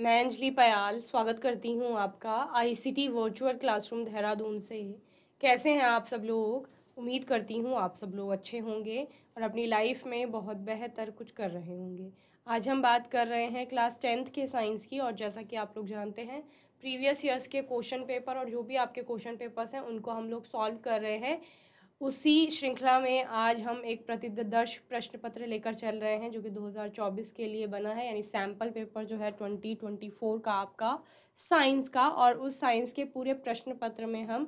मैं अंजलि पयाल स्वागत करती हूँ आपका आईसीटी वर्चुअल क्लासरूम देहरादून से कैसे हैं आप सब लोग उम्मीद करती हूँ आप सब लोग अच्छे होंगे और अपनी लाइफ में बहुत बेहतर कुछ कर रहे होंगे आज हम बात कर रहे हैं क्लास टेंथ के साइंस की और जैसा कि आप लोग जानते हैं प्रीवियस ईयर्स के क्वेश्चन पेपर और जो भी आपके क्वेश्चन पेपर्स हैं उनको हम लोग सॉल्व कर रहे हैं उसी श्रृंखला में आज हम एक प्रतिदर्श प्रश्न पत्र लेकर चल रहे हैं जो कि 2024 के लिए बना है यानी सैम्पल पेपर जो है 2024 का आपका साइंस का और उस साइंस के पूरे प्रश्न पत्र में हम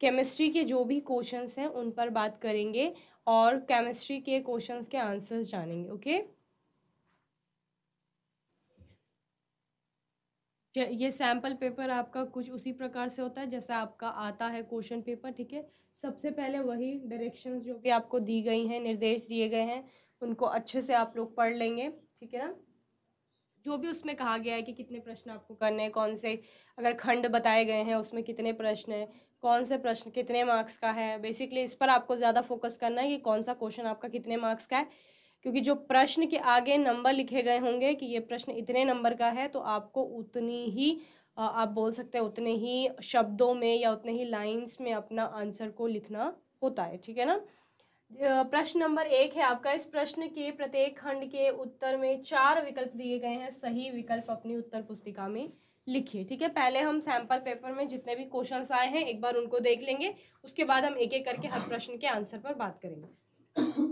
केमिस्ट्री के जो भी क्वेश्चंस हैं उन पर बात करेंगे और केमिस्ट्री के क्वेश्चंस के आंसर्स जानेंगे ओके okay? ये सैम्पल पेपर आपका कुछ उसी प्रकार से होता है जैसा आपका आता है क्वेश्चन पेपर ठीक है सबसे पहले वही डायरेक्शंस जो भी आपको दी गई हैं निर्देश दिए गए हैं उनको अच्छे से आप लोग पढ़ लेंगे ठीक है ना जो भी उसमें कहा गया है कि कितने प्रश्न आपको करने हैं कौन से अगर खंड बताए गए हैं उसमें कितने प्रश्न हैं कौन से प्रश्न कितने मार्क्स का है बेसिकली इस पर आपको ज़्यादा फोकस करना है कि कौन सा क्वेश्चन आपका कितने मार्क्स का है क्योंकि जो प्रश्न के आगे नंबर लिखे गए होंगे कि ये प्रश्न इतने नंबर का है तो आपको उतनी ही आप बोल सकते हैं उतने ही शब्दों में या उतने ही लाइंस में अपना आंसर को लिखना होता है ठीक है ना प्रश्न नंबर एक है आपका इस प्रश्न के प्रत्येक खंड के उत्तर में चार विकल्प दिए गए हैं सही विकल्प अपनी उत्तर पुस्तिका में लिखिए ठीक है पहले हम सैम्पल पेपर में जितने भी क्वेश्चन आए हैं एक बार उनको देख लेंगे उसके बाद हम एक एक करके हर प्रश्न के आंसर पर बात करेंगे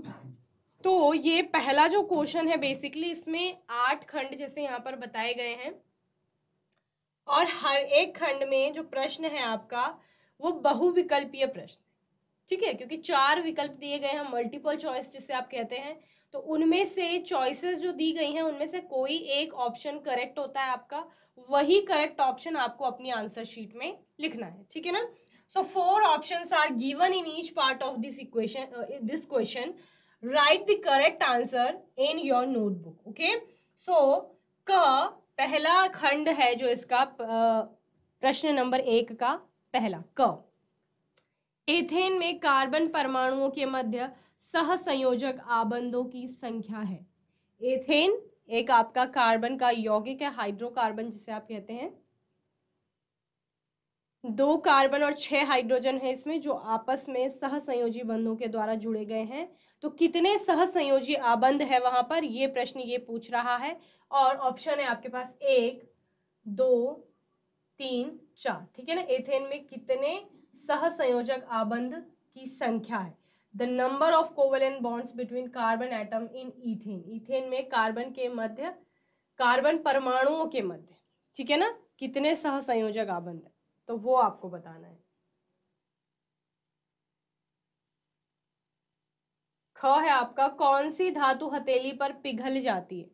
तो ये पहला जो क्वेश्चन है बेसिकली इसमें आठ खंड जैसे यहाँ पर बताए गए हैं और हर एक खंड में जो प्रश्न है आपका वो बहुविकल्पीय प्रश्न ठीक है क्योंकि चार विकल्प दिए गए हैं मल्टीपल चॉइस जिसे आप कहते हैं तो उनमें से चॉइसेस जो दी गई हैं उनमें से कोई एक ऑप्शन करेक्ट होता है आपका वही करेक्ट ऑप्शन आपको अपनी आंसर शीट में लिखना है ठीक है ना so four options are given in each part of this equation this question right the correct answer in your notebook okay so क पहला खंड है जो इसका प्रश्न नंबर एक का पहला क एथेन में कार्बन परमाणुओं के मध्य सहसंयोजक आबंधों की संख्या है एथेन एक आपका कार्बन का यौगिक है हाइड्रोकार्बन जिसे आप कहते हैं दो कार्बन और छह हाइड्रोजन है इसमें जो आपस में सहसंयोजी बंधों के द्वारा जुड़े गए हैं तो कितने सहसंयोजी आबंध है वहां पर ये प्रश्न ये पूछ रहा है और ऑप्शन है आपके पास एक दो तीन चार ठीक है ना एथेन में कितने सहसंयोजक आबंध की संख्या है the number of covalent bonds between carbon atom in ethane ethane में कार्बन के मध्य कार्बन परमाणुओं के मध्य ठीक है ना कितने सहसंयोजक आबंध है तो वो आपको बताना है ख है आपका कौन सी धातु हथेली पर पिघल जाती है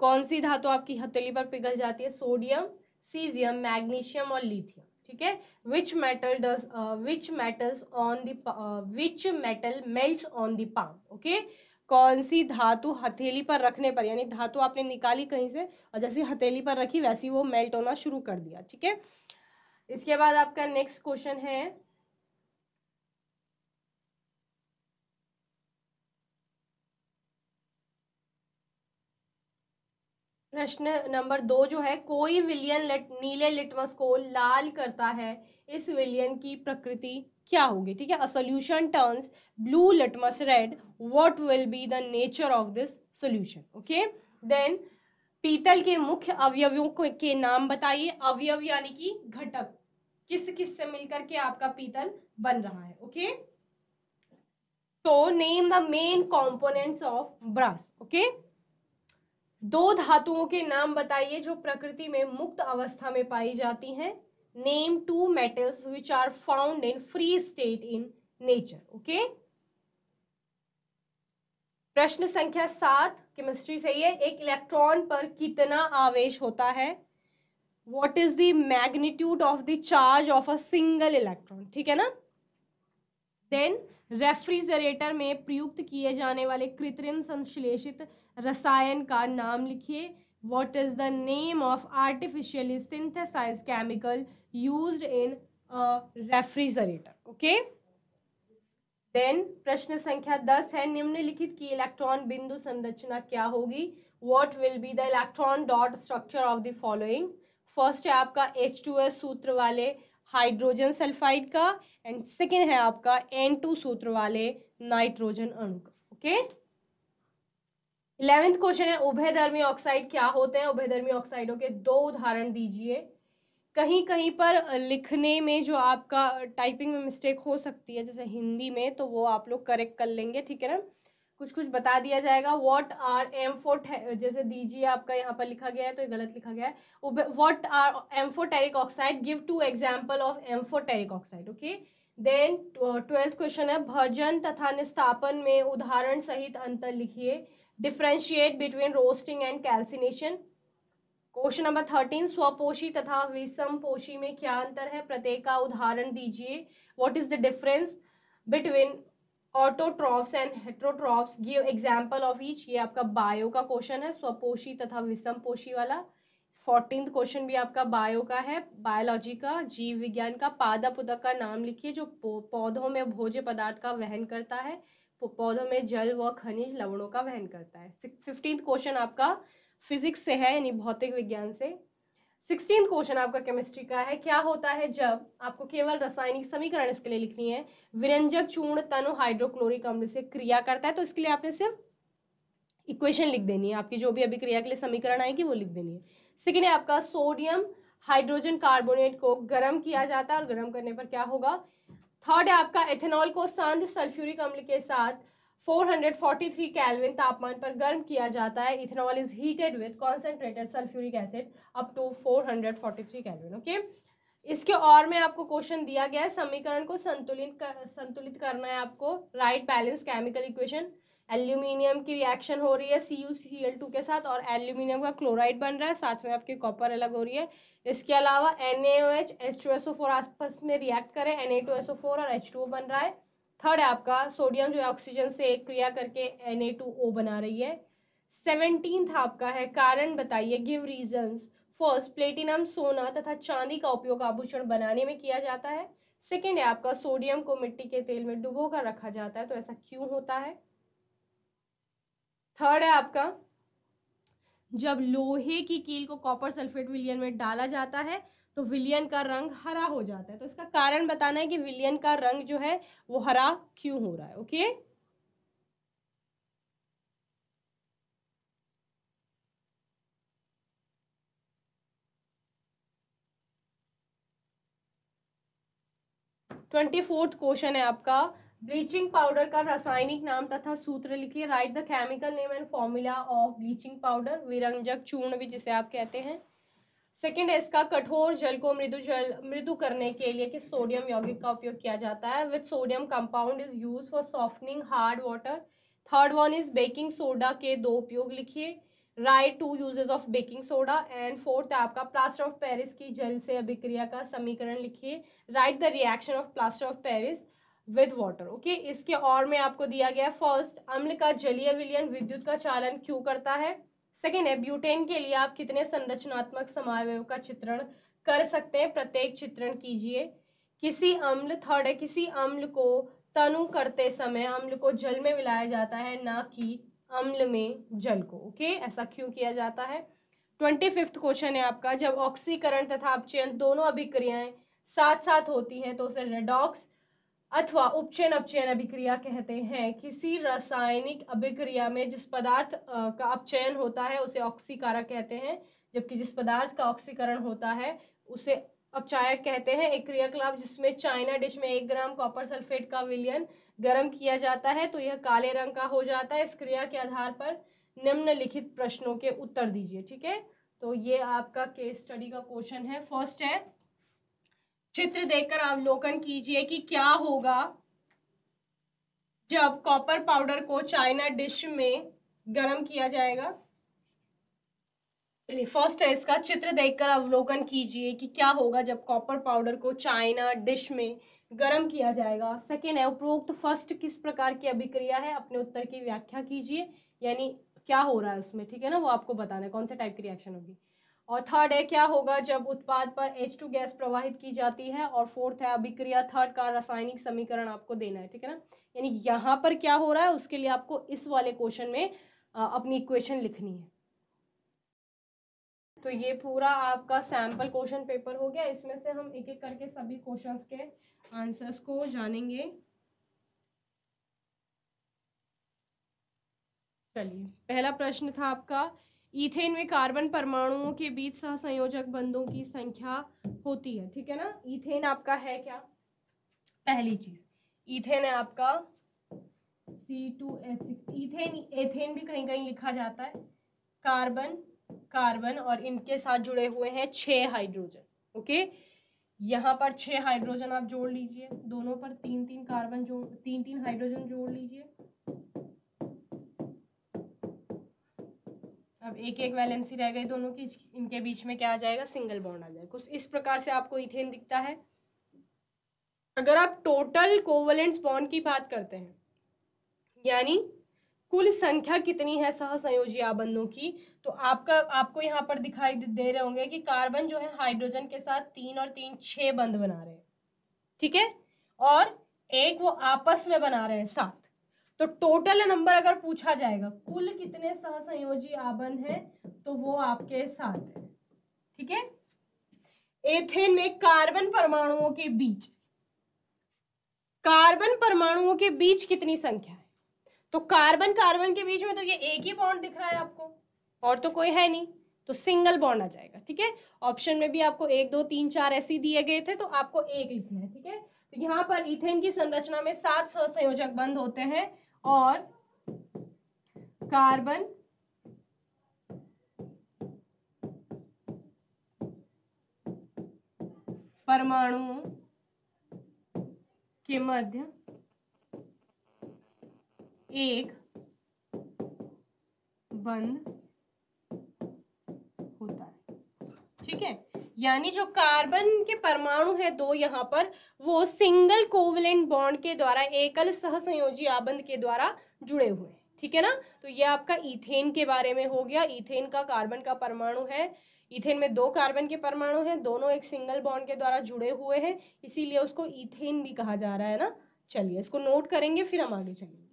कौन सी धातु आपकी हथेली पर पिघल जाती है सोडियम सीजियम मैग्नीशियम और लिथियम ठीक है which metal does which metals on the which metal melts on the palm okay कौन सी धातु हथेली पर रखने पर यानी धातु आपने निकाली कहीं से और जैसी हथेली पर रखी वैसी वो मेल्ट होना शुरू कर दिया ठीक है इसके बाद आपका नेक्स्ट क्वेश्चन है प्रश्न नंबर दो जो है कोई विलियन लिट, नीले लिटमस को लाल करता है इस विलियन की प्रकृति क्या होगी ठीक है a solution turns blue litmus red what will be the nature of this solution okay then पीतल के मुख्य अवयवों के नाम बताइए अवयव यानी कि घटक किस किस से मिलकर के आपका पीतल बन रहा है ओके तो name the main components of brass okay दो धातुओं के नाम बताइए जो प्रकृति में मुक्त अवस्था में पाई जाती हैं name two metals which are found in free state in nature okay प्रश्न संख्या सात केमिस्ट्री से ये एक इलेक्ट्रॉन पर कितना आवेश होता है what is the magnitude of the charge of a single electron ठीक है ना देन रेफ्रिजरेटर में प्रयुक्त किए जाने वाले कृत्रिम संश्लेषित रसायन का नाम लिखिए what is the name of artificially synthesize chemical use in refrigerator okay then प्रश्न संख्या दस है निम्नलिखित की इलेक्ट्रॉन बिंदु संरचना क्या होगी what will be the electron dot structure of the following first है आपका एच टू एस सूत्र वाले हाइड्रोजन सल्फाइड का एंड सेकेंड है आपका एन टू सूत्र वाले नाइट्रोजन अणु का ओके इलेवेंथ क्वेश्चन है उभयधर्मी ऑक्साइड क्या होते हैं उभयधर्मी ऑक्साइडों के दो उदाहरण दीजिए कहीं कहीं पर लिखने में जो आपका टाइपिंग में मिस्टेक हो सकती है जैसे हिंदी में तो वो आप लोग करेक्ट कर लेंगे ठीक है ना कुछ कुछ बता दिया जाएगा वॉट आर एम फोर जैसे दीजिए आपका यहाँ पर लिखा गया है तो ये गलत लिखा गया है what are um amphoteric oxide give two example of um amphoteric oxide okay then twelfth question है भजन तथा निस्थापन में उदाहरण सहित अंतर लिखिए differentiate between roasting and calcination question number thirteen स्वपोषी तथा विषम पोषी में क्या अंतर है प्रत्येक का उदाहरण दीजिए what is the difference between autotrophs and heterotrophs give example of each ये आपका बायो का क्वेश्चन है स्वपोषी तथा विषम पोषी वाला फोर्टीन क्वेश्चन भी आपका बायो का है बायोलॉजी का जीव विज्ञान का पादप उदक का नाम लिखिए जो पौधों में भोज्य पदार्थ का वहन करता है पौधों में जल व खनिज लवणों का वहन करता है फिफ्टींथ क्वेश्चन आपका फिजिक्स से है यानी भौतिक विज्ञान से सिक्सटीन क्वेश्चन आपका केमिस्ट्री का है क्या होता है जब आपको केवल रासायनिक समीकरण इसके लिए लिखनी है विरंजक चूर्ण तनु हाइड्रोक्लोरिक अम्ल से क्रिया करता है तो इसके लिए आपने सिर्फ इक्वेशन लिख देनी है आपकी जो भी अभिक्रिया के लिए समीकरण आएगी वो लिख देनी है सेकेंड है आपका सोडियम हाइड्रोजन कार्बोनेट को गर्म किया जाता है और गर्म करने पर क्या होगा थर्ड है आपका एथेनॉल को सांध सल्फ्यूरिक अम्ल के साथ 443 केल्विन तापमान पर गर्म किया जाता है ethanol is heated with concentrated sulphuric acid up to 443 kelvin okay इसके और में आपको क्वेश्चन दिया गया है समीकरण को संतुलित कर, संतुलित करना है आपको write balance chemical equation aluminium की रिएक्शन हो रही है C U C L two के साथ और एल्यूमिनियम का क्लोराइड बन रहा है साथ में आपकी कॉपर अलग हो रही है इसके अलावा N A O H H two S O four आसपास में रिएक्ट करें N A two S O four और एच टू बन रहा है थर्ड है आपका सोडियम जो है ऑक्सीजन से क्रिया करके ओ बना रही है सेवनटीन आपका है कारण बताइए गिव रीजंस फर्स्ट प्लेटिनम सोना तथा चांदी का उपयोग आभूषण बनाने में किया जाता है सेकेंड है आपका सोडियम को मिट्टी के तेल में डुबो कर रखा जाता है तो ऐसा क्यों होता है थर्ड है आपका जब लोहे की कील को कॉपर सल्फेट विलियन में डाला जाता है तो विलियन का रंग हरा हो जाता है तो इसका कारण बताना है कि विलियन का रंग जो है वो हरा क्यों हो रहा है ओके ट्वेंटी फोर्थ क्वेश्चन है आपका ब्लीचिंग पाउडर का रासायनिक नाम तथा सूत्र लिखिए write the chemical name and formula of bleaching powder विरंजक चूर्ण भी जिसे आप कहते हैं सेकेंड है इसका कठोर जल को मृदु जल मृदु करने के लिए कि सोडियम यौगिक का उपयोग किया जाता है with sodium compound is use for softening hard water third one is baking soda के दो उपयोग लिखिए write two usages of baking soda and fourth आपका प्लास्टर ऑफ पेरिस की जल से अभिक्रिया का समीकरण लिखिए write the reaction of plaster of Paris with water okay इसके और में आपको दिया गया फर्स्ट अम्ल का जलीय विलियन विद्युत का चालन क्यों करता है सेकेंड है ब्यूटेन के लिए आप कितने संरचनात्मक समावय का चित्रण कर सकते हैं प्रत्येक चित्रण कीजिए किसी अम्ल थर्ड है किसी अम्ल को तनु करते समय अम्ल को जल में मिलाया जाता है ना कि अम्ल में जल को ओके ऐसा क्यों किया जाता है ट्वेंटी फिफ्थ क्वेश्चन है आपका जब ऑक्सीकरण तथा अपचयन दोनों अभिक्रियाएं साथ साथ होती हैं तो उसे रेडॉक्स अथवा उपचयन अपचयन अभिक्रिया कहते हैं किसी रासायनिक अभिक्रिया में जिस पदार्थ का अपचयन होता है उसे ऑक्सीकारक कहते हैं जबकि जिस पदार्थ का ऑक्सीकरण होता है उसे अपचायक कहते हैं एक क्रियाकलाप जिसमें चाइना डिश में एक ग्राम कॉपर सल्फेट का विलियन गर्म किया जाता है तो यह काले रंग का हो जाता है इस क्रिया के आधार पर निम्नलिखित प्रश्नों के उत्तर दीजिए ठीक है तो ये आपका केस स्टडी का क्वेश्चन है फर्स्ट है चित्र देखकर अवलोकन कीजिए कि क्या होगा जब कॉपर पाउडर को चाइना डिश में गर्म किया जाएगा चलिए फर्स्ट है इसका चित्र देखकर अवलोकन कीजिए कि क्या होगा जब कॉपर पाउडर को चाइना डिश में गर्म किया जाएगा सेकेंड है उपरोक्त तो फर्स्ट किस प्रकार की अभिक्रिया है अपने उत्तर की व्याख्या कीजिए यानी क्या हो रहा है उसमें ठीक है ना वो आपको बताना है कौन से टाइप की रिएक्शन होगी और थर्ड है क्या होगा जब उत्पाद पर H2 गैस प्रवाहित की जाती है और फोर्थ है अभिक्रिया थर्ड का रासायनिक समीकरण आपको देना है ठीक है ना यानी यहाँ पर क्या हो रहा है उसके लिए आपको इस वाले क्वेश्चन में अपनी इक्वेशन लिखनी है तो ये पूरा आपका सैम्पल क्वेश्चन पेपर हो गया इसमें से हम एक एक करके सभी क्वेश्चन के आंसर्स को जानेंगे चलिए पहला प्रश्न था आपका ईथेन में कार्बन परमाणुओं के बीच सहसंयोजक बंधों की संख्या होती है ठीक है ना ईथेन आपका है क्या पहली चीज ईथेन है आपका C two H six ethane ethane भी कहीं कहीं लिखा जाता है कार्बन कार्बन और इनके साथ जुड़े हुए हैं छ हाइड्रोजन ओके यहाँ पर छः हाइड्रोजन आप जोड़ लीजिए दोनों पर तीन तीन कार्बन जोड़ तीन तीन हाइड्रोजन जोड़ लीजिए अब एक एक वैलेंसी रह गई दोनों की इनके बीच में क्या आ जाएगा सिंगल बॉन्ड आ जाएगा कुछ इस प्रकार से आपको इथेन दिखता है अगर आप टोटल कोवलेंट्स बॉन्ड की बात करते हैं यानी कुल संख्या कितनी है सहसंयोजी आबंधों की तो आपका आपको यहाँ पर दिखाई दे रहे होंगे कि कार्बन जो है हाइड्रोजन के साथ तीन और तीन छह बंद बना रहे हैं ठीक है और एक वो आपस में बना रहे हैं सात तो टोटल नंबर अगर पूछा जाएगा कुल कितने सहसंयोजी आबन है तो वो आपके साथ है ठीक है एथेन में कार्बन परमाणुओं के बीच कार्बन परमाणुओं के बीच कितनी संख्या है तो कार्बन कार्बन के बीच में तो ये एक ही बॉन्ड दिख रहा है आपको और तो कोई है नहीं तो सिंगल बॉन्ड आ जाएगा ठीक है ऑप्शन में भी आपको एक दो तीन चार ऐसे दिए गए थे तो आपको एक लिखना है ठीक है तो यहाँ पर इथेन की संरचना में सात सहसंयोजक बंद होते हैं और कार्बन परमाणुओं के मध्य एक बंद यानी जो कार्बन के परमाणु है दो यहाँ पर वो सिंगल कोवलेंट बॉन्ड के द्वारा एकल सहसंयोजी आबंध के द्वारा जुड़े हुए हैं ठीक है ना तो ये आपका इथेन के बारे में हो गया इथेन का कार्बन का परमाणु है इथेन में दो कार्बन के परमाणु हैं दोनों एक सिंगल बॉन्ड के द्वारा जुड़े हुए हैं इसीलिए उसको इथेन भी कहा जा रहा है ना चलिए इसको नोट करेंगे फिर हम आगे चलेंगे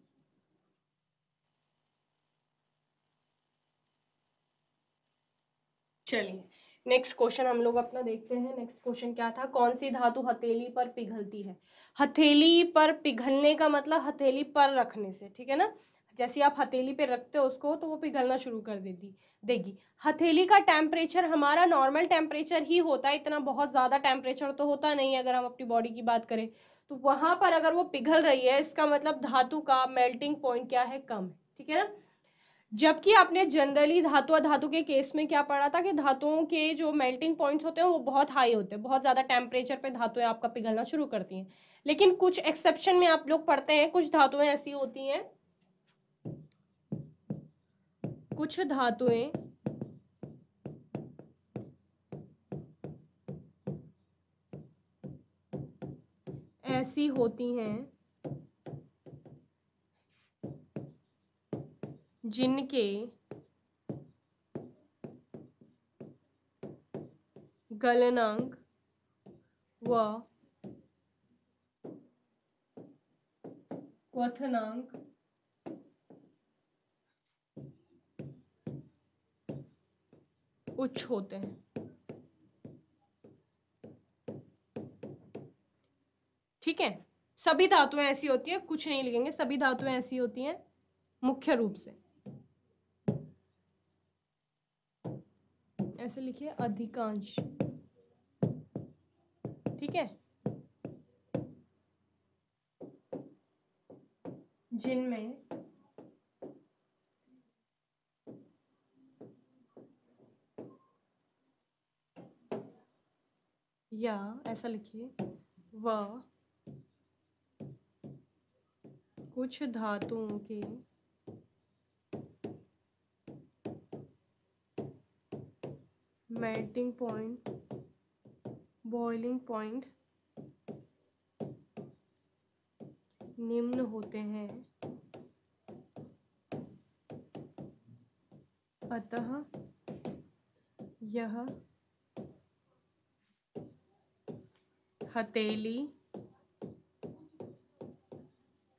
चलिए नेक्स्ट क्वेश्चन हम लोग अपना देखते हैं नेक्स्ट क्वेश्चन क्या था कौन सी धातु हथेली पर पिघलती है हथेली पर पिघलने का मतलब हथेली पर रखने से ठीक है ना जैसे आप हथेली पे रखते हो उसको तो वो पिघलना शुरू कर देती देगी हथेली का टेम्परेचर हमारा नॉर्मल टेम्परेचर ही होता है इतना बहुत ज़्यादा टेम्परेचर तो होता नहीं अगर हम अपनी बॉडी की बात करें तो वहाँ पर अगर वो पिघल रही है इसका मतलब धातु का मेल्टिंग पॉइंट क्या है कम ठीक है ना जबकि आपने जनरली धातु अधातु के केस में क्या पढ़ा था कि धातुओं के जो मेल्टिंग पॉइंट्स होते हैं वो बहुत हाई होते हैं बहुत ज़्यादा टेम्परेचर पे धातुएं आपका पिघलना शुरू करती हैं लेकिन कुछ एक्सेप्शन में आप लोग पढ़ते हैं कुछ धातुएं ऐसी होती हैं कुछ धातुएं ऐसी होती हैं जिनके गलनांक व क्वनांक उच्च होते हैं ठीक है सभी धातुएं ऐसी होती हैं कुछ नहीं लिखेंगे सभी धातुएं ऐसी होती हैं मुख्य रूप से ऐसे लिखिए अधिकांश ठीक है जिनमें या ऐसा लिखिए वह कुछ धातुओं के मेल्टिंग पॉइंट बॉइलिंग पॉइंट निम्न होते हैं अतः यह हथेली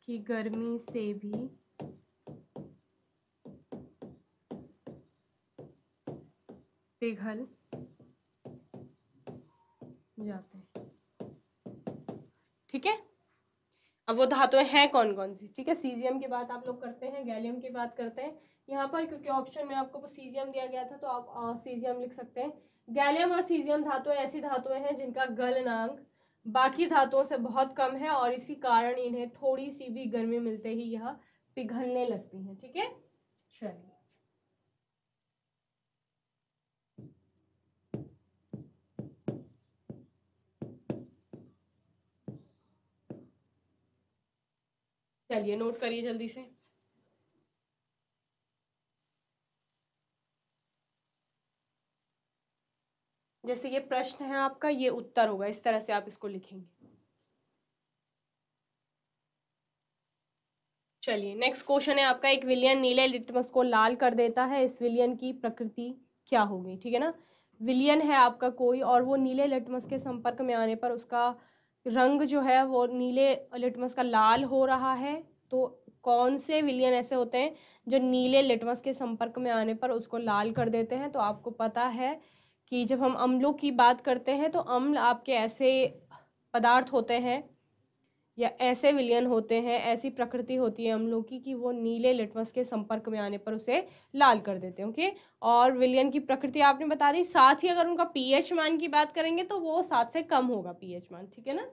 की गर्मी से भी पिघल जाते हैं ठीक है अब वो धातुएं हैं कौन कौन सी ठीक है सीजियम की बात आप लोग करते हैं गैलियम की बात करते हैं यहाँ पर क्योंकि ऑप्शन में आपको सीजियम दिया गया था तो आप सीजियम लिख सकते हैं गैलियम और सीजियम धातुएं ऐसी धातुएं हैं जिनका गलनांक बाकी धातुओं से बहुत कम है और इसी कारण इन्हें थोड़ी सी भी गर्मी मिलते ही यह पिघलने लगती हैं ठीक है चलिए चलिए नोट करिए जल्दी से जैसे ये प्रश्न है आपका ये उत्तर होगा इस तरह से आप इसको लिखेंगे चलिए नेक्स्ट क्वेश्चन है आपका एक विलियन नीले लिटमस को लाल कर देता है इस विलियन की प्रकृति क्या होगी ठीक है ना विलियन है आपका कोई और वो नीले लिटमस के संपर्क में आने पर उसका रंग जो है वो नीले लिटमस का लाल हो रहा है तो कौन से विलियन ऐसे होते हैं जो नीले लिटमस के संपर्क में आने पर उसको लाल कर देते हैं तो आपको पता है कि जब हम अम्लों की बात करते हैं तो अम्ल आपके ऐसे पदार्थ होते हैं या ऐसे विलियन होते हैं ऐसी प्रकृति होती है अम्लों की कि वो नीले लिटमस के संपर्क में आने पर उसे लाल कर देते हैं ओके और विलियन की प्रकृति आपने बता दी साथ ही अगर उनका पीएच मान की बात करेंगे तो वो सात से कम होगा पीएच मान ठीक है ना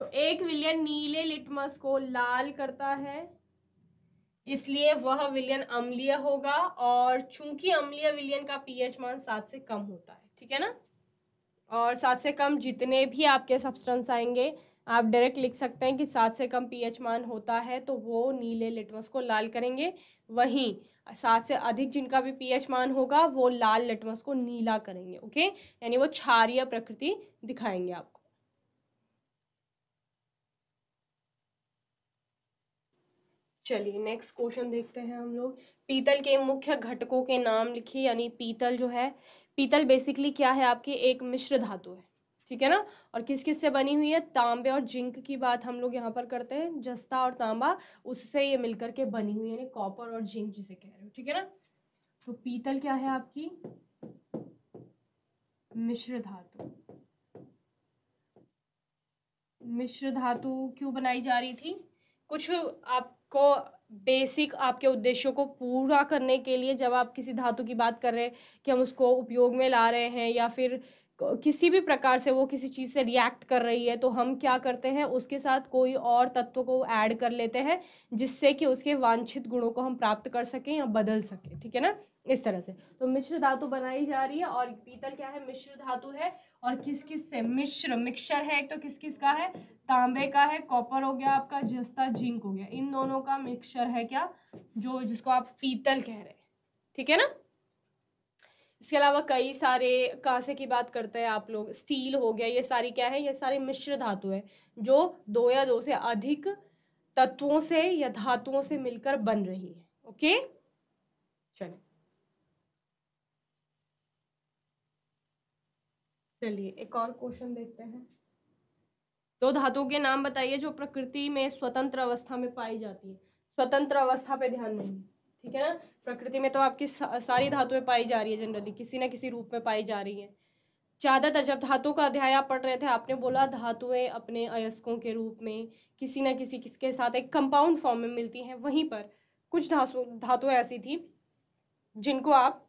तो एक विलियन नीले लिटमस को लाल करता है इसलिए वह विलियन अम्लीय होगा और चूंकि अम्लीय विलियन का पीएच मान सात से कम होता है ठीक है ना और सात से कम जितने भी आपके सब्सटेंस आएंगे आप डायरेक्ट लिख सकते हैं कि सात से कम पीएच मान होता है तो वो नीले लिटमस को लाल करेंगे वहीं सात से अधिक जिनका भी पीएच मान होगा वो लाल लिटमस को नीला करेंगे ओके यानी वो क्षारिय प्रकृति दिखाएंगे आपको चलिए नेक्स्ट क्वेश्चन देखते हैं हम लोग पीतल के मुख्य घटकों के नाम लिखिए यानी पीतल जो है पीतल बेसिकली क्या है आपकी एक मिश्र धातु है ठीक है ना और किस किस से बनी हुई है तांबे और जिंक की बात हम लोग यहाँ पर करते हैं जस्ता और तांबा उससे ये मिलकर के बनी हुई है यानी कॉपर और जिंक जिसे कह रहे हो ठीक है ना तो पीतल क्या है आपकी मिश्र धातु मिश्र धातु क्यों बनाई जा रही थी कुछ आप को बेसिक आपके उद्देश्यों को पूरा करने के लिए जब आप किसी धातु की बात कर रहे हैं कि हम उसको उपयोग में ला रहे हैं या फिर किसी भी प्रकार से वो किसी चीज़ से रिएक्ट कर रही है तो हम क्या करते हैं उसके साथ कोई और तत्व को ऐड कर लेते हैं जिससे कि उसके वांछित गुणों को हम प्राप्त कर सकें या बदल सकें ठीक है ना इस तरह से तो मिश्र धातु बनाई जा रही है और पीतल क्या है मिश्र धातु है और किस किस से मिश्र मिक्सर है एक तो किस किस का है तांबे का है कॉपर हो गया आपका जस्ता जिंक हो गया इन दोनों का मिक्सर है क्या जो जिसको आप पीतल कह रहे हैं ठीक है ना इसके अलावा कई सारे कांसे की बात करते हैं आप लोग स्टील हो गया ये सारी क्या है ये सारी मिश्र धातु है जो दो या दो से अधिक तत्वों से या धातुओं से मिलकर बन रही है ओके चलिए एक और क्वेश्चन देखते हैं दो धातुओं के नाम बताइए जो प्रकृति में स्वतंत्र अवस्था में पाई जाती है स्वतंत्र अवस्था पे ध्यान देंगे ठीक है ना प्रकृति में तो आपकी सारी धातुएं पाई जा रही है जनरली किसी ना किसी रूप में पाई जा रही है ज़्यादातर जब धातुओं का अध्याय आप पढ़ रहे थे आपने बोला धातुएं अपने अयस्कों के रूप में किसी ना किसी किसके साथ एक कंपाउंड फॉर्म में मिलती हैं वहीं पर कुछ धातु धातुएं ऐसी थी जिनको आप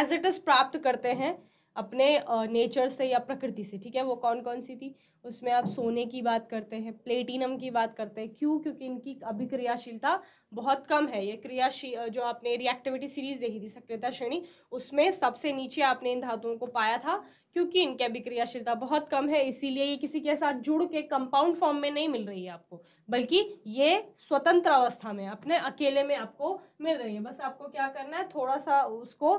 एज इट इज़ प्राप्त करते हैं अपने नेचर से या प्रकृति से ठीक है वो कौन कौन सी थी उसमें आप सोने की बात करते हैं प्लेटिनम की बात करते हैं क्यों क्योंकि इनकी अभिक्रियाशीलता बहुत कम है ये क्रियाशील जो आपने रिएक्टिविटी सीरीज देखी थी सक्रियता श्रेणी उसमें सबसे नीचे आपने इन धातुओं को पाया था क्योंकि इनकी अभिक्रियाशीलता बहुत कम है इसीलिए ये किसी के साथ जुड़ के कंपाउंड फॉर्म में नहीं मिल रही है आपको बल्कि ये स्वतंत्र अवस्था में अपने अकेले में आपको मिल रही है बस आपको क्या करना है थोड़ा सा उसको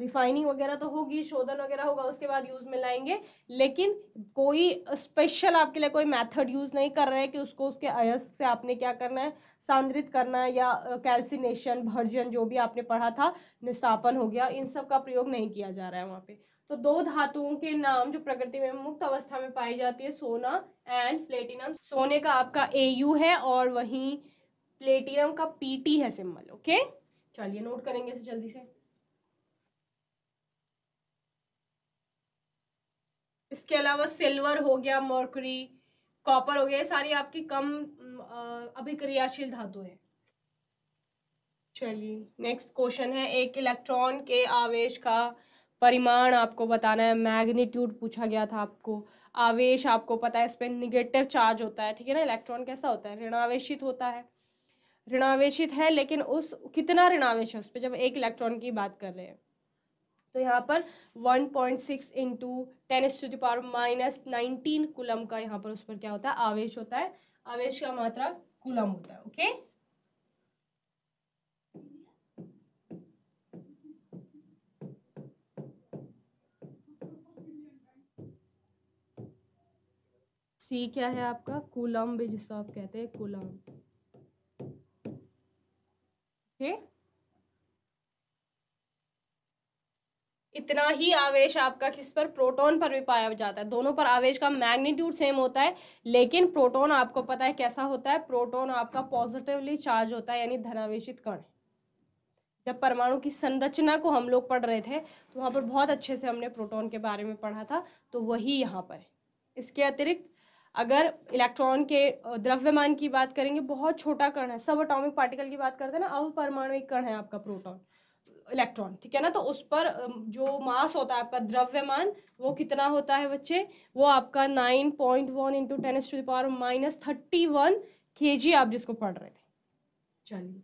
रिफाइनिंग वगैरह तो होगी शोधन वगैरह होगा उसके बाद यूज़ में लाएंगे लेकिन कोई स्पेशल आपके लिए कोई मेथड यूज़ नहीं कर रहे हैं कि उसको उसके अयस से आपने क्या करना है सांद्रित करना है या कैल्सिनेशन भर्जन जो भी आपने पढ़ा था निस्तापन हो गया इन सब का प्रयोग नहीं किया जा रहा है वहाँ पे तो दो धातुओं के नाम जो प्रकृति में मुक्त अवस्था में पाई जाती है सोना एंड प्लेटिनम सोने का आपका ए यू है और वही प्लेटिनम का पीटी है सिम्बल ओके चलिए नोट करेंगे इसे जल्दी से इसके अलावा सिल्वर हो गया मर्करी कॉपर हो गया ये सारी आपकी कम अभिक्रियाशील धातु है चलिए नेक्स्ट क्वेश्चन है एक इलेक्ट्रॉन के आवेश का परिमाण आपको बताना है मैग्नीट्यूड पूछा गया था आपको आवेश आपको पता है इस पर निगेटिव चार्ज होता है ठीक है ना इलेक्ट्रॉन कैसा होता है ऋणावेशित होता है ऋणावेशित है लेकिन उस कितना ऋणावेश है उस पर जब एक इलेक्ट्रॉन की बात कर रहे हैं तो यहाँ पर 1.6 point six into ten S to the power minus nineteen coulomb का यहाँ पर उस पर क्या होता है आवेश होता है आवेश का मात्रा कुलम होता है ओके सी क्या है आपका कुलम भी जिसको आप कहते हैं कुलम ओके okay? इतना ही आवेश आपका किस पर प्रोटॉन पर भी पाया जाता है दोनों पर आवेश का मैग्नीट्यूड सेम होता है लेकिन प्रोटॉन आपको पता है कैसा होता है प्रोटॉन आपका पॉजिटिवली चार्ज होता है यानी धनावेशित कण जब परमाणु की संरचना को हम लोग पढ़ रहे थे तो वहाँ पर बहुत अच्छे से हमने प्रोटोन के बारे में पढ़ा था तो वही यहाँ पर इसके अतिरिक्त अगर इलेक्ट्रॉन के द्रव्यमान की बात करेंगे बहुत छोटा कण है सब अटोमिक पार्टिकल की बात करते हैं ना परमाणु कण है आपका प्रोटॉन इलेक्ट्रॉन ठीक है ना तो उस पर जो मास होता है आपका द्रव्यमान वो कितना होता है बच्चे वो आपका nine point one into ten to the power minus thirty one K G आप जिसको पढ़ रहे थे चलिए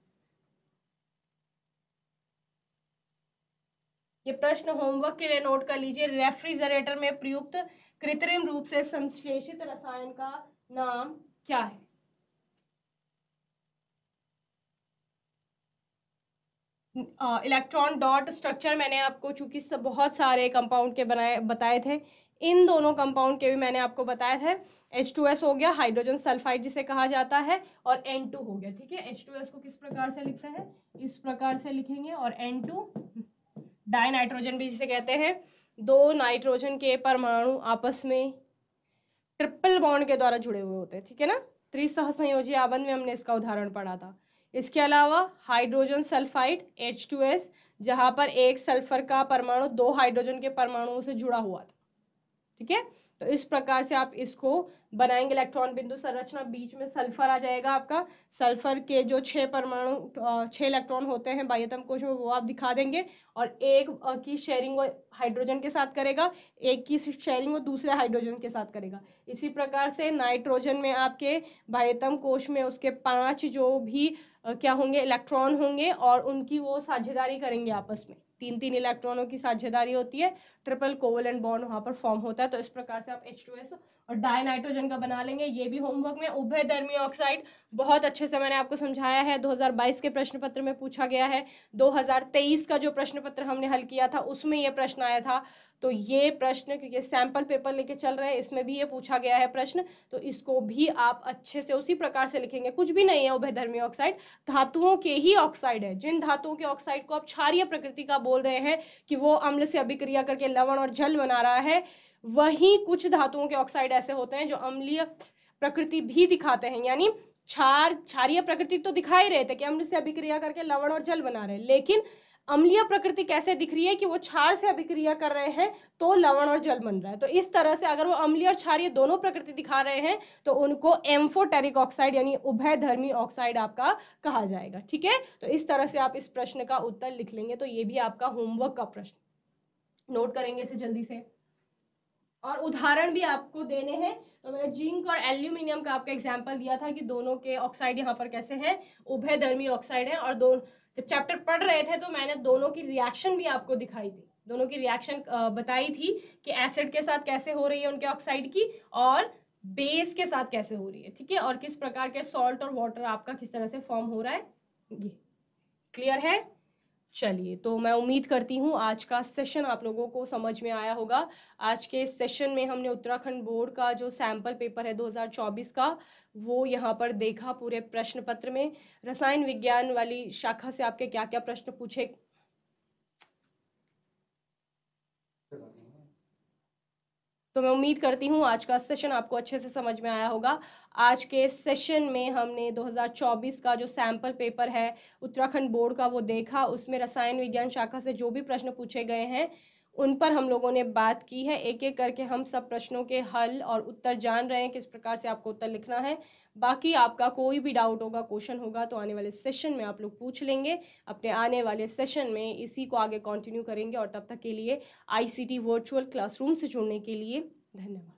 ये प्रश्न होमवर्क के लिए नोट कर लीजिए रेफ्रिजरेटर में प्रयुक्त कृत्रिम रूप से संश्लेषित रसायन का नाम क्या है इलेक्ट्रॉन डॉट स्ट्रक्चर मैंने आपको चूंकि बहुत सारे कंपाउंड के बनाए बताए थे इन दोनों कंपाउंड के भी मैंने आपको बताया था एस हो गया हाइड्रोजन सल्फाइड जिसे कहा जाता है और एन टू हो गया ठीक है एस को किस प्रकार से लिखते हैं इस प्रकार से लिखेंगे और एन टू डाई नाइट्रोजन भी जिसे कहते हैं दो नाइट्रोजन के परमाणु आपस में ट्रिपल बॉन्ड के द्वारा जुड़े हुए होते हैं ठीक है ना त्रिसहसंयोजी आबंध में हमने इसका उदाहरण पढ़ा था इसके अलावा hydrogen sulphide H two S जहाँ पर एक सल्फर का परमाणु दो हाइड्रोजन के परमाणुओं से जुड़ा हुआ था ठीक है तो इस प्रकार से आप इसको बनाएंगे इलेक्ट्रॉन बिंदु संरचना बीच में सल्फर आ जाएगा आपका सल्फर के जो छह परमाणु छह इलेक्ट्रॉन होते हैं बाह्यतम कोश में वो आप दिखा देंगे और एक की शेयरिंग वो हाइड्रोजन के साथ करेगा एक की शेयरिंग वो दूसरे हाइड्रोजन के साथ करेगा इसी प्रकार से नाइट्रोजन में आपके बाह्यतम कोश में उसके पाँच जो भी क्या होंगे इलेक्ट्रॉन होंगे और उनकी वो साझेदारी करेंगे आपस में तीन तीन इलेक्ट्रॉनों की साझेदारी होती है ट्रिपल कोवल एंड बॉन्ड वहाँ पर फॉर्म होता है तो इस प्रकार से आप एच और डाइनाइट्रोजन नाइट्रोजन का बना लेंगे ये भी होमवर्क में उभय धर्मी ऑक्साइड बहुत अच्छे से मैंने आपको समझाया है 2022 के प्रश्न पत्र में पूछा गया है 2023 का जो प्रश्न पत्र हमने हल किया था उसमें यह प्रश्न आया था तो ये प्रश्न क्योंकि सैंपल पेपर लेके चल रहे हैं इसमें भी ये पूछा गया है प्रश्न तो इसको भी आप अच्छे से उसी प्रकार से लिखेंगे कुछ भी नहीं है उभयधर्मी ऑक्साइड धातुओं के ही ऑक्साइड है जिन धातुओं के ऑक्साइड को आप क्षारिय प्रकृति का बोल रहे हैं कि वो अम्ल से अभिक्रिया करके लवण और जल बना रहा है वही कुछ धातुओं के ऑक्साइड ऐसे होते हैं जो अम्लीय प्रकृति भी दिखाते हैं यानी क्षार क्षारिय प्रकृति तो दिखा ही रहे थे कि अम्ल से अभिक्रिया करके लवण और जल बना रहे हैं लेकिन अम्लीय प्रकृति कैसे दिख रही है कि वो क्षार से अभिक्रिया कर रहे हैं तो लवण और जल बन रहा है तो इस तरह से अगर वो अम्लीय और क्षारीय दोनों प्रकृति दिखा रहे हैं तो उनको एम्फोटेरिक ऑक्साइड यानी धर्मी ऑक्साइड आपका कहा जाएगा ठीक है तो इस तरह से आप इस प्रश्न का उत्तर लिख लेंगे तो ये भी आपका होमवर्क का प्रश्न नोट करेंगे इसे जल्दी से और उदाहरण भी आपको देने हैं तो मैंने जिंक और एल्यूमिनियम का आपका एग्जाम्पल दिया था कि दोनों के ऑक्साइड यहाँ पर कैसे हैं उभयधर्मी ऑक्साइड है और दो जब चैप्टर पढ़ रहे थे तो मैंने दोनों की रिएक्शन भी आपको दिखाई थी दोनों की रिएक्शन बताई थी कि एसिड के साथ कैसे हो रही है उनके ऑक्साइड की और बेस के साथ कैसे हो रही है ठीक है और किस प्रकार के सॉल्ट और वाटर आपका किस तरह से फॉर्म हो रहा है ये क्लियर है चलिए तो मैं उम्मीद करती हूँ आज का सेशन आप लोगों को समझ में आया होगा आज के सेशन में हमने उत्तराखंड बोर्ड का जो सैम्पल पेपर है 2024 का वो यहाँ पर देखा पूरे प्रश्न पत्र में रसायन विज्ञान वाली शाखा से आपके क्या क्या प्रश्न पूछे तो मैं उम्मीद करती हूँ आज का सेशन आपको अच्छे से समझ में आया होगा आज के सेशन में हमने 2024 का जो सैम्पल पेपर है उत्तराखंड बोर्ड का वो देखा उसमें रसायन विज्ञान शाखा से जो भी प्रश्न पूछे गए हैं उन पर हम लोगों ने बात की है एक एक करके हम सब प्रश्नों के हल और उत्तर जान रहे हैं किस प्रकार से आपको उत्तर लिखना है बाकी आपका कोई भी डाउट होगा क्वेश्चन होगा तो आने वाले सेशन में आप लोग पूछ लेंगे अपने आने वाले सेशन में इसी को आगे कंटिन्यू करेंगे और तब तक के लिए आईसीटी वर्चुअल क्लासरूम से जुड़ने के लिए धन्यवाद